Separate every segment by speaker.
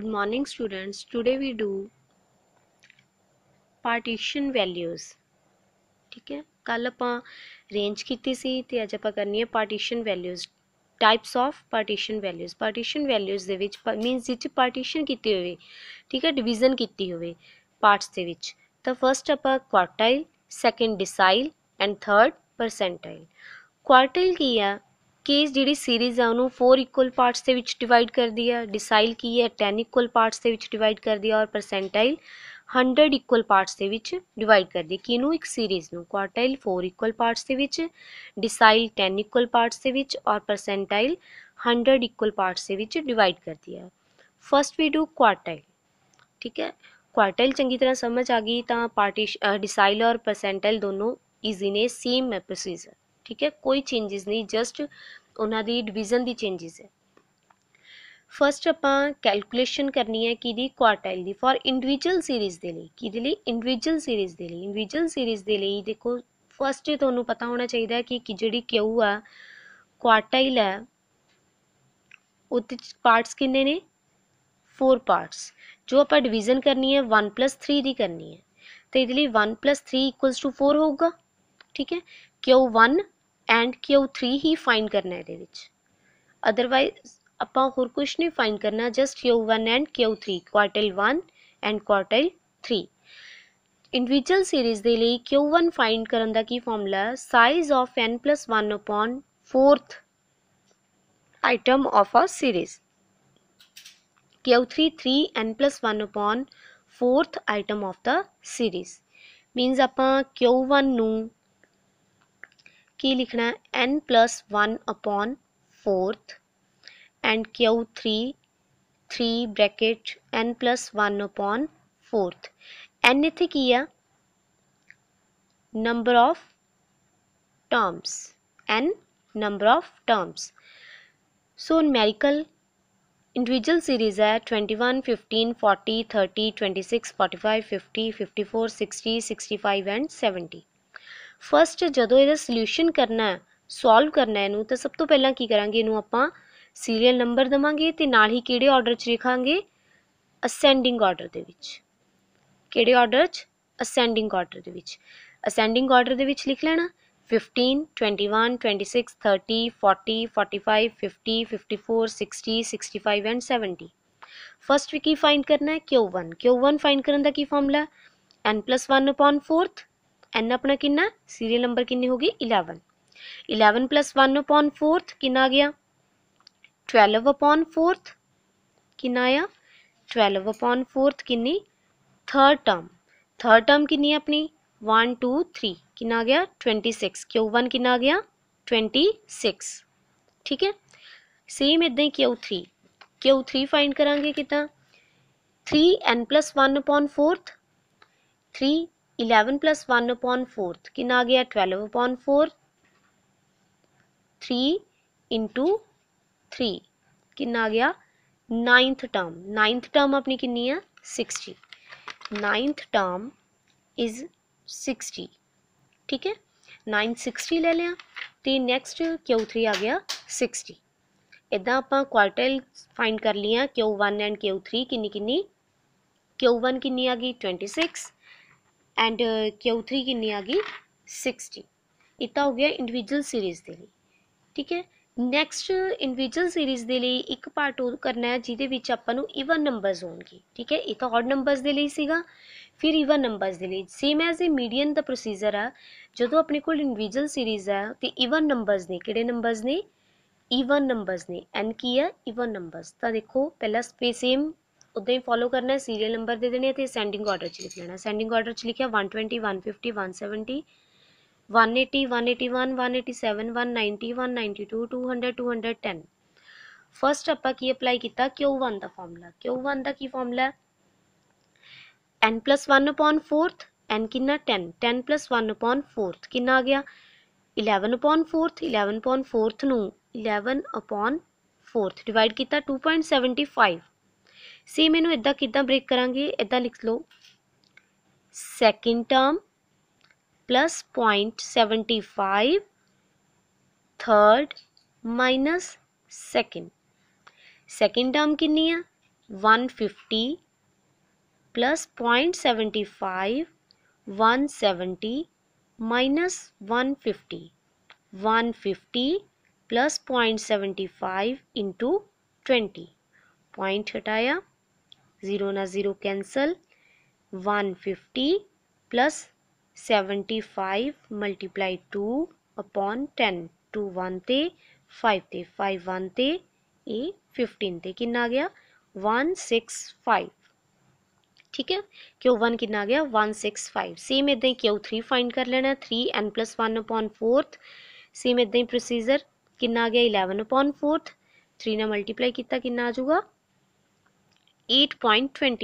Speaker 1: good morning students today we do partition values ठीक है कल आप रेंज की सी अच्छ आप करनी है partition values types of partition values partition values means जिस पार्टीशन की हो ठीक है डिविजन की हो पार्ट्स के फस्ट आप quartile second decile and third percentile quartile की है ਕਿ ਜਿਹੜੀ ਸੀਰੀਜ਼ ਆ ਉਹਨੂੰ 4 ਇਕੁਅਲ ਪਾਰਟਸ ਦੇ ਵਿੱਚ ਡਿਵਾਈਡ ਕਰਦੀ ਹੈ ਡਿਸਾਈਲ ਕੀ ਹੈ 10 ਇਕੁਅਲ ਪਾਰਟਸ ਦੇ ਵਿੱਚ ਡਿਵਾਈਡ ਕਰਦੀ ਹੈ ਔਰ ਪਰਸੈਂਟਾਈਲ 100 ਇਕੁਅਲ ਪਾਰਟਸ ਦੇ ਵਿੱਚ ਡਿਵਾਈਡ ਕਰਦੀ ਹੈ ਕਿਨੂੰ ਇੱਕ ਸੀਰੀਜ਼ ਨੂੰ ਕੁਆਰਟਾਈਲ 4 ਇਕੁਅਲ ਪਾਰਟਸ ਦੇ ਵਿੱਚ ਡਿਸਾਈਲ 10 ਇਕੁਅਲ ਪਾਰਟਸ ਦੇ ਵਿੱਚ ਔਰ ਪਰਸੈਂਟਾਈਲ 100 ਇਕੁਅਲ ਪਾਰਟਸ ਦੇ ਵਿੱਚ ਡਿਵਾਈਡ ਕਰਦੀ ਹੈ ਫਰਸਟ ਵੀ ਡੂ ਕੁਆਰਟਾਈਲ ਠੀਕ ਹੈ ਕੁਆਰਟਾਈਲ ਚੰਗੀ ਤਰ੍ਹਾਂ ਸਮਝ ਆ ਗਈ ਤਾਂ ਪਾਰਟੀ ਡਿਸਾਈਲ ਔਰ ਪਰਸੈਂਟਾਈਲ ਦੋਨੋਂ इजी ने सेम है ठीक है कोई चेंजिज नहीं जस्ट उन्होंने डिविजन की चेंजेस है फस्ट अपना कैलकुलेशन करनी है कि क्वारटाइल की फॉर इंडिविजुअल सीरीज़ के लिए कि इंडिविजुअल सीरीज़ के लिए इंडिविजुअल सीरीज़ के लिए देखो फस्ट थोड़ू पता होना चाहिए कि, कि जी क्यू आ क्वारटाइल है पार्ट्स किन्ने ने फोर पार्ट्स जो आप डिविजन करनी है वन प्लस थ्री की करनी है तो ये one plus three equals to four होगा ठीक है क्यू वन ਐਂਡ Q3 ਹੀ ਫਾਈਂਡ ਕਰਨਾ ਇਹਦੇ ਵਿੱਚ आप कुछ नहीं ਕੁਝ करना जस्ट ਕਰਨਾ one and and three quartile one and quartile three individual series के लिए क्यू वन फाइंड करने का की formula size of N plus one upon fourth item of a series Q three three N plus one upon fourth item of the series means आप Q one की लिखना है N plus one upon fourth and Q three three bracket N plus one upon fourth N इतने है number of terms N number of terms so numerical individual series है twenty one fifteen forty thirty twenty six forty five fifty fifty four sixty sixty five and seventy first ਜਦੋਂ ਇਹਦਾ solution ਕਰਨਾ ਹੈ solve ਕਰਨਾ ਇਹਨੂੰ ਤਾਂ ਸਭ ਤੋਂ ਪਹਿਲਾਂ ਕੀ ਕਰਾਂਗੇ ਇਹਨੂੰ ਆਪਾਂ ਸੀਰੀਅਲ ਨੰਬਰ ਦਵਾਂਗੇ ਤੇ ਨਾਲ ਹੀ ਕਿਹੜੇ ਆਰਡਰ 'ਚ ਲਿਖਾਂਗੇ ਅਸੈਂਡਿੰਗ ਆਰਡਰ ਦੇ ਵਿੱਚ ਕਿਹੜੇ ਆਰਡਰ 'ਚ ਅਸੈਂਡਿੰਗ ਆਰਡਰ ਦੇ ਵਿੱਚ ਅਸੈਂਡਿੰਗ ਆਰਡਰ ਦੇ ਵਿੱਚ ਲਿਖ ਲੈਣਾ 15 21 26 30 40 45 50 54 60 65 ਐਂਡ 70 ਫਸਟ ਵੀ ਕੀ ਫਾਈਂਡ ਕਰਨਾ ਹੈ q1 q1 ਫਾਈਂਡ ਕਰਨ ਦਾ ਕੀ ਫਾਰਮੂਲਾ n 1 4th एन अपना किन्ना सीरीयल नंबर किन्नी होगी eleven eleven plus one upon fourth कि आ गया ट्वेल्व अपॉन फोर्थ कि आया ट्वेल्व अपॉन फोर्थ कि थर्ड टर्म थर्ड टर्म कि अपनी वन टू थ्री कि आ गया ट्वेंटी सिक्स क्यू वन कि आ गया ट्वेंटी सिक्स ठीक है सेम इदा ही Q three Q three find करा कि three N plus one upon fourth three eleven plus one upon fourth कि आ गया twelve upon four three into three कि आ गया नाइन्थ टर्म नाइन्थ टर्म अपनी कि है sixty ninth term is sixty ठीक है नाइन सिक्सटी ले लिया तो नैक्सट क्यू थ्री आ गया सिक्सटी इदा आप क्वार्टल फाइंड कर लिया Q one and Q three कि किन्नी क्यू वन किन्नी आ गई twenty six and Q3 uh, ਕਿੰਨੀ ਆ ਗਈ 60 ਇਤਾ ਹੋ ਗਿਆ ਇੰਡੀਵਿਜੂਅਲ ਸੀਰੀਜ਼ ਦੇ ਲਈ ਠੀਕ ਹੈ ਨੈਕਸਟ ਇੰਡੀਵਿਜੂਅਲ ਸੀਰੀਜ਼ ਦੇ ਲਈ ਇੱਕ ਪਾਰਟ ਉਹ ਕਰਨਾ ਹੈ ਜਿਹਦੇ ਵਿੱਚ ਆਪਾਂ ਨੂੰ ਇਵਨ ਨੰਬਰਸ ਹੋਣਗੇ ਠੀਕ ਹੈ ਇਹ ਤਾਂ ਆਡ ਨੰਬਰਸ ਦੇ ਲਈ ਸੀਗਾ ਫਿਰ ਇਵਨ ਨੰਬਰਸ ਦੇ ਲਈ ਸੇਮ ਐਜ਼ ਅ ਮੀਡੀਅਨ ਦਾ ਪ੍ਰੋਸੀਜਰ ਆ ਜਦੋਂ ਆਪਣੇ ਕੋਲ ਇੰਡੀਵਿਜੂਅਲ ਸੀਰੀਜ਼ ਆ ਤੇ ਇਵਨ ਨੰਬਰਸ ਨੇ ਕਿਹੜੇ ਨੰਬਰਸ ਨੇ ਈਵਨ ਨੰਬਰਸ ਨੇ ਐਨ ਕੀ ਹੈ ਈਵਨ ਨੰਬਰਸ ਤਾਂ ਦੇਖੋ ਪਹਿਲਾ ਸਪੇਸ ਸੇਮ उदा ही फॉलो करना है सीरीयल नंबर दे देने थे सेंडिंग ऑर्डर च लिख लेना सेंडिंग ऑर्डर च लिखा one twenty one fifty one seventy one eighty one eighty one one eighty seven one ninety one ninety two two hundred two hundred ten first आप की किया क्यू वन का formula Q one का की formula N plus one upon fourth N कि ten ten plus one upon fourth कि आ गया eleven upon fourth eleven upon fourth न इलेवन अपॉन फोर्थ डिवाइड किया टू पॉइंट सैवनटी फाइव सी मैं इदा कि ब्रेक करा इदा लिख लो second term plus point seventy five third minus second second term कि one fifty plus point seventy five one seventy minus one fifty one fifty plus point seventy five into twenty point हटाया zero ना zero cancel one fifty plus seventy five multiply two upon ten two one ते five ते five one ते ए fifteen ते कि आ गया वन सिक्स फाइव ठीक है क्यों वन कि आ गया वन सिक्स फाइव सेम इदा ही क्यों थ्री फाइंड कर लेना three N plus one upon fourth same इदा ही प्रोसीजर कि आ गया इलेवन अपॉन फोर्थ थ्री ने मल्टीप्लाई किया कि आ एट चाहे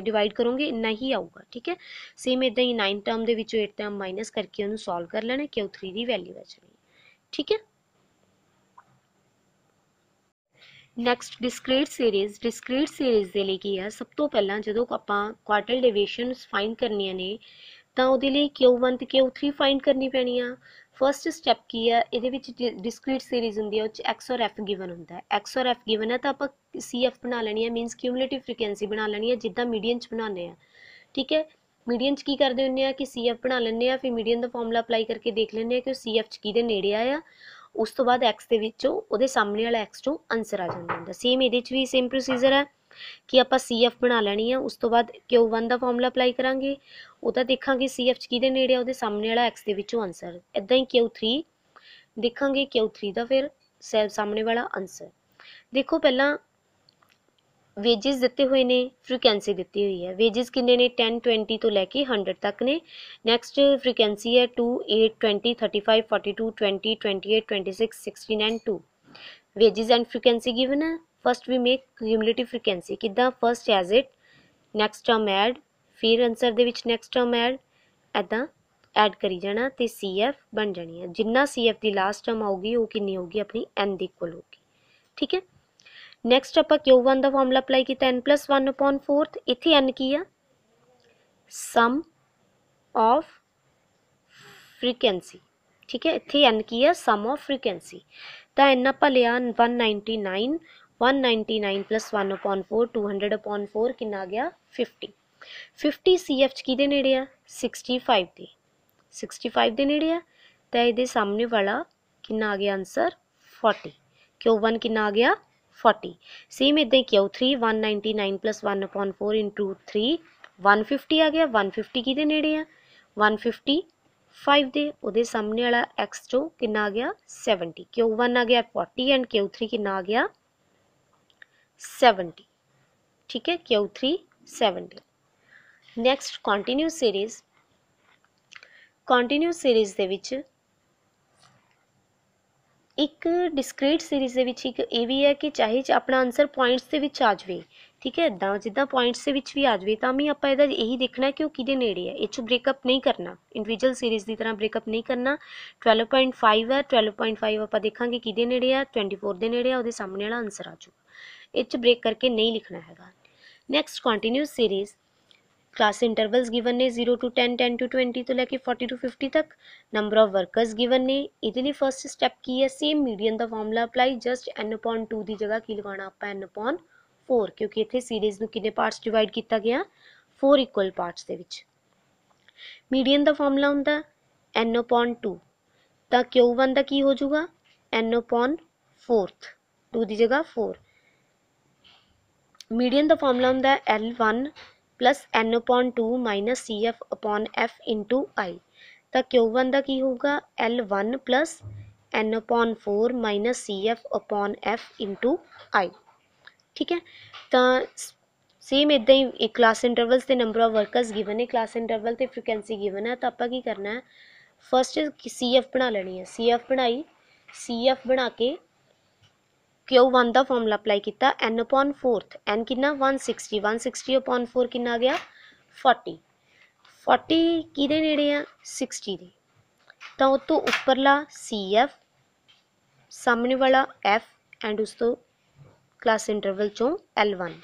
Speaker 1: डिवाइड करोगे इन्ना ही आऊगा ठीक है सेम इदा टर्म माइनस करके कर लेना क्यों थ्री वैल्यू है ठीक है next discrete series discrete series सब तो पहला जो आप तो वो क्यू थ्री फाइंड करनी पैनी ਫਰਸਟ ਸਟੈਪ ਕੀ ਆ ਇਹਦੇ ਵਿੱਚ ਡਿਸਕ੍ਰੀਟ ਸੀਰੀਜ਼ ਹੁੰਦੀ ਹੈ ਉਹ ਚ x ਔਰ f ਗਿਵਨ ਹੁੰਦਾ ਹੈ x ਔਰ f ਗਿਵਨ ਹੈ ਤਾਂ ਆਪਾਂ cf ਬਣਾ ਲੈਣੀ ਹੈ ਮੀਨਸ ਕਿਊਮੂਲੇਟਿਵ ਫ੍ਰੀਕੁਐਂਸੀ ਬਣਾ ਲੈਣੀ ਹੈ ਜਿੱਦਾਂ ਮੀਡੀਅਨ ਚ ਬਣਾਉਂਦੇ ਆ ਠੀਕ ਹੈ ਮੀਡੀਅਨ ਚ ਕੀ ਕਰਦੇ ਹੁੰਨੇ ਆ ਕਿ cf ਬਣਾ ਲੈਂਦੇ ਆ ਫਿਰ ਮੀਡੀਅਨ ਦਾ ਫਾਰਮੂਲਾ ਅਪਲਾਈ ਕਰਕੇ ਦੇਖ ਲੈਂਦੇ ਆ ਕਿ ਉਹ cf ਚ ਕਿਹਦੇ ਨੇੜੇ ਆਇਆ ਉਸ ਤੋਂ ਬਾਅਦ x ਦੇ ਵਿੱਚੋਂ ਉਹਦੇ ਸਾਹਮਣੇ ਵਾਲਾ x ਚੋਂ ਆਨਸਰ ਆ ਜਾਂਦਾ ਹੁੰਦਾ ਸੇਮ ਇਹਦੇ ਚ ਵੀ ਸੇਮ ਪ੍ਰੋਸੀਜਰ ਹੈ ਕਿ ਆਪਾਂ CF ਬਣਾ ਲੈਣੀ ਆ ਉਸ ਤੋਂ ਬਾਅਦ Q1 ਦਾ ਫਾਰਮੂਲਾ ਅਪਲਾਈ ਕਰਾਂਗੇ ਉਹ ਤਾਂ ਦੇਖਾਂਗੇ CF ਚ ਕਿਹਦੇ ਨੇੜੇ ਆ ਉਹਦੇ ਸਾਹਮਣੇ ਵਾਲਾ x ਦੇ ਵਿੱਚੋਂ ਆਨਸਰ ਇਦਾਂ ਹੀ Q3 ਦੇਖਾਂਗੇ Q3 ਦਾ ਫਿਰ ਸਾਹਮਣੇ ਵਾਲਾ ਆਨਸਰ ਦੇਖੋ ਪਹਿਲਾਂ ਵੇजेस ਦਿੱਤੇ ਹੋਏ ਨੇ ਫ੍ਰੀਕੁਐਂਸੀ ਦਿੱਤੀ ਹੋਈ ਹੈ ਵੇजेस ਕਿੰਨੇ ਨੇ 10 20 ਤੋਂ ਲੈ ਕੇ 100 ਤੱਕ ਨੇ ਨੈਕਸਟ ਫ੍ਰੀਕੁਐਂਸੀ ਹੈ 2 8 20 35 42 20 28 26 69 2 ਵੇजेस ਐਂਡ ਫ੍ਰੀਕੁਐਂਸੀ ਗਿਵਨ ਹੈ first we make cumulative frequency कि first as it next term add फिर आंसर नैक्सट टर्म एड इदा ऐड करी जाना तो सी एफ बन जानी है जिन्ना सी एफ की लास्ट टर्म आऊगी वह किन्नी होगी अपनी एन दल होगी ठीक है नैक्सट आप क्यू वन का फॉर्मूला अप्लाई किया N plus one upon fourth इतने एन की है सम ऑफ फ्रीकुएंसी ठीक है इतने एन की है सम ऑफ फ्रीकुएंसी तो एन आप लिया one ninety nine one ninety nine plus one upon four two hundred upon four कि आ गया फिफ्टी फिफ्टी सी एफ कि ने सिक्सटी फाइव के सिक्सटी फाइव के नेे है तो ये सामने वाला कि आ गया आंसर फोर्टी क्यों वन कि आ गया फोर्टी सेम इदा ही Q three one ninety nine plus one upon four into three one fifty आ गया वन फिफ्टी कि नेे वन फिफ्टी फाइव के वो सामने वाला एक्स टू कि आ गया सैवनटी क्यों वन आ गया फोर्टी एंड क्यों थ्री कि आ गया 70 ठीक है Q three seventy next continuous series continuous series ਦੇ ਵਿੱਚ ਇੱਕ ਡਿਸਕ੍ਰੀਟ ਸੀਰੀਜ਼ ਦੇ ਵਿੱਚ ਇੱਕ ਇਹ ਵੀ ਹੈ ਕਿ ਚਾਹੇ ਆਪਣਾ ਆਨਸਰ ਪੁਆਇੰਟਸ ਦੇ ਵਿੱਚ ਆ ਜਾਵੇ ਠੀਕ ਹੈ ਇਦਾਂ ਜਿੱਦਾਂ ਪੁਆਇੰਟਸ ਦੇ ਵਿੱਚ ਵੀ ਆ ਜਾਵੇ ਤਾਂ ਵੀ ਆਪਾਂ ਇਹਦਾ ਇਹੀ ਦੇਖਣਾ ਕਿ ਉਹ ਕਿਹਦੇ ਨੇੜੇ ਹੈ ਇਹ ਚ ਬ੍ਰੇਕਅਪ ਨਹੀਂ ਕਰਨਾ ਇੰਡੀਵਿਜੂਅਲ ਸੀਰੀਜ਼ ਦੀ ਤਰ੍ਹਾਂ ਬ੍ਰੇਕਅਪ ਨਹੀਂ ਕਰਨਾ 12.5 ਹੈ 12.5 ਆਪਾਂ ਦੇਖਾਂਗੇ ਕਿਹਦੇ ਨੇੜੇ ਆ 24 ਦੇ ਨੇੜੇ ਆ ਉਹਦੇ ਸਾਹਮਣੇ ਵਾਲਾ ਆਨਸਰ ਆ ਜਾਊਗਾ एच ब्रेक करके नहीं लिखना है next continuous series class intervals given ने zero to ten ten to twenty तो लेके फोर्टी टू फिफ्टी तक नंबर ऑफ वर्कर्स गिवन ने इतनी फर्स्ट स्टेप की है सेम मीडियन का formula apply just N upon two की जगह की लगाना ਆਪਾਂ ਐਨ अपॉन 4 ਕਿਉਂਕਿ ਇੱਥੇ ਸੀਰੀਜ਼ ਨੂੰ ਕਿੰਨੇ ਪਾਰਟਸ ਡਿਵਾਈਡ ਕੀਤਾ ਗਿਆ 4 ਇਕੁਅਲ ਪਾਰਟਸ ਦੇ ਵਿੱਚ मीडियन ਦਾ ਫਾਰਮੂਲਾ ਹੁੰਦਾ n upon 2 ਤਾਂ q1 ਦਾ ਕੀ ਹੋ ਜਾਊਗਾ n upon 4th 2 ਦੀ ਜਗ੍ਹਾ 4 ਮੀਡੀਅਨ ਦਾ ਫਾਰਮੂਲਾ ਹੁੰਦਾ L1 n 2 CF F I ਤਾਂ Q1 ਦਾ ਕੀ ਹੋਊਗਾ L1 n 4 CF F I ਠੀਕ ਹੈ ਤਾਂ ਸੇਮ ਇਦਾਂ ਹੀ ਇੱਕ ਕਲਾਸ ਇੰਟਰਵਲਸ ਤੇ ਨੰਬਰ ਆਫ ਵਰਕਰਸ ਗਿਵਨ ਹੈ ਕਲਾਸ ਇੰਟਰਵਲ ਤੇ ਫ੍ਰੀਕਵੈਂਸੀ ਗਿਵਨ ਹੈ ਤਾਂ ਆਪਾਂ ਕੀ ਕਰਨਾ ਹੈ ਫਰਸਟ ਸੀਐਫ ਬਣਾ ਲੈਣੀ ਹੈ ਸੀਐਫ ਬਣਾਈ ਸੀਐਫ ਬਣਾ ਕੇ क्यू वन का फॉर्मूला अप्लाई किया एन अपॉन फोरथ एन कि one sixty one sixty upon four कि गया फोर्टी फोर्टी कि नेड़े है सिक्सटी के तो उस तो उपरला सी एफ सामने वाला एफ एंड उस तो क्लास इंटरवल चो एल वन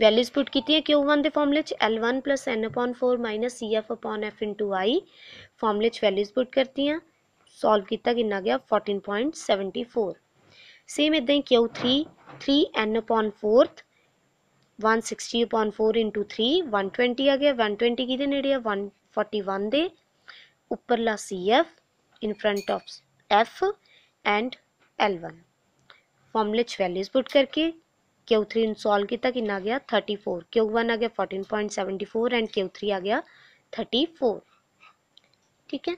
Speaker 1: वैल्यूज पुट की क्यू वन के फॉर्मूले L one plus N upon four minus C F upon F into I फॉर्मूले वैल्यूज पुट करती हैं सॉल्व किया कि गया fourteen point seventy four same इद Q three three N upon fourth one sixty upon four into three one twenty आ गया one twenty कि ने आ one forty one they उपरला C F in front of F and L one फॉर्मूले values put करके Q three in solve किया कि आ गया थर्टी फोर क्यू वन आ गया fourteen point seventy four and Q three आ गया थर्टी फोर ठीक है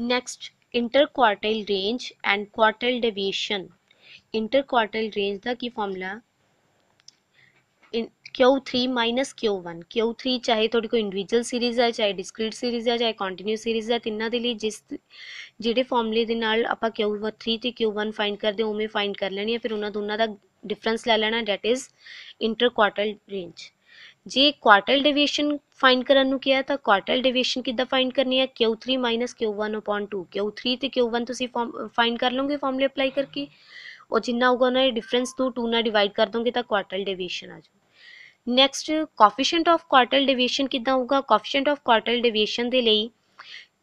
Speaker 1: next interquartile range and quartile deviation interquartile range था की formula Q three minus Q one Q three चाहे थोड़ी कोई इंडिविजुअल सीरीज है ਚਾਹੇ ਡਿਸਕ੍ਰੀਟ ਸੀਰੀਜ਼ ਹੈ ਚਾਹੇ ਕੰਟੀਨਿਊ ਸੀਰੀਜ਼ ਹੈ ਤਿੰਨਾਂ ਦੇ ਲਈ ਜਿਸ ਜਿਹੜੇ ਫਾਰਮੂਲੇ ਦੇ ਨਾਲ ਆਪਾਂ ਕਿਊ ਥ੍ਰੀ ਤੇ ਕਿਊ वन ਫਾਈਂਡ ਕਰਦੇ ਉਵੇਂ ਫਾਈਂਡ ਕਰ ਲੈਣੀ ਹੈ ਫਿਰ ਉਹਨਾਂ ਦੋਨਾਂ ਦਾ ਡਿਫਰੈਂਸ ਲੈ ਲੈਣਾ ਡੈਟ ਇਜ਼ ਇੰਟਰਕੁਆਰਟਲ ਰੇਂਜ ਜੇ ਕੁਆਰਟਲ ਡਿਵੀਜ਼ਨ ਫਾਈਂਡ ਕਰਨ ਨੂੰ ਕਿਹਾ ਤਾਂ ਕੁਆਰਟਲ ਡਿਵੀਜ਼ਨ ਕਿੱਦਾਂ ਫਾਈਂਡ ਕਰਨੀ ਹੈ Q3 Q1 2 Q3 ਤੇ Q1 ਤੁਸੀਂ ਫਾਈਂਡ ਕਰ ਲਓਗੇ ਫਾਰਮੂਲੇ ਅਪਲਾਈ ਕਰਕੇ ਉਹ ਜਿੰਨਾ ਹੋਗਾ ਨਾ ਇਹ ਡਿਫਰੈਂਸ ਤੋਂ 2 ਨਾਲ ਡਿਵਾਈਡ ਕਰ ਦੋਗੇ ਤਾਂ ਕੁਆਰਟਲ ਡਿਵੀਜ਼ਨ ਆ ਜਾਊ next coefficient of quartile division ਕਿੱਦਾਂ ਹੋਊਗਾ ਕੋਫੀਸ਼ੀਐਂਟ ਆਫ ਕੁਆਰਟਲ ਡਿਵੀਜ਼ਨ ਦੇ ਲਈ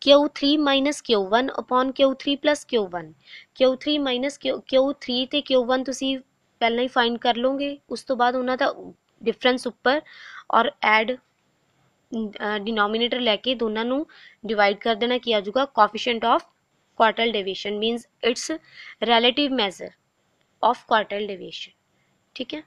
Speaker 1: Q3 Q1 Q3 Q1 Q3 Q3 ਤੇ Q1 ਤੁਸੀਂ ਪਹਿਲਾਂ ਹੀ ਫਾਈਂਡ ਕਰ ਲਓਗੇ ਉਸ ਤੋਂ ਬਾਅਦ ਉਹਨਾਂ ਦਾ डिफरेंस उपर और एड डिनोमीनेटर लैके दो डिवाइड कर देना की आजगा coefficient of quartile deviation means it's relative measure of quartile deviation ठीक है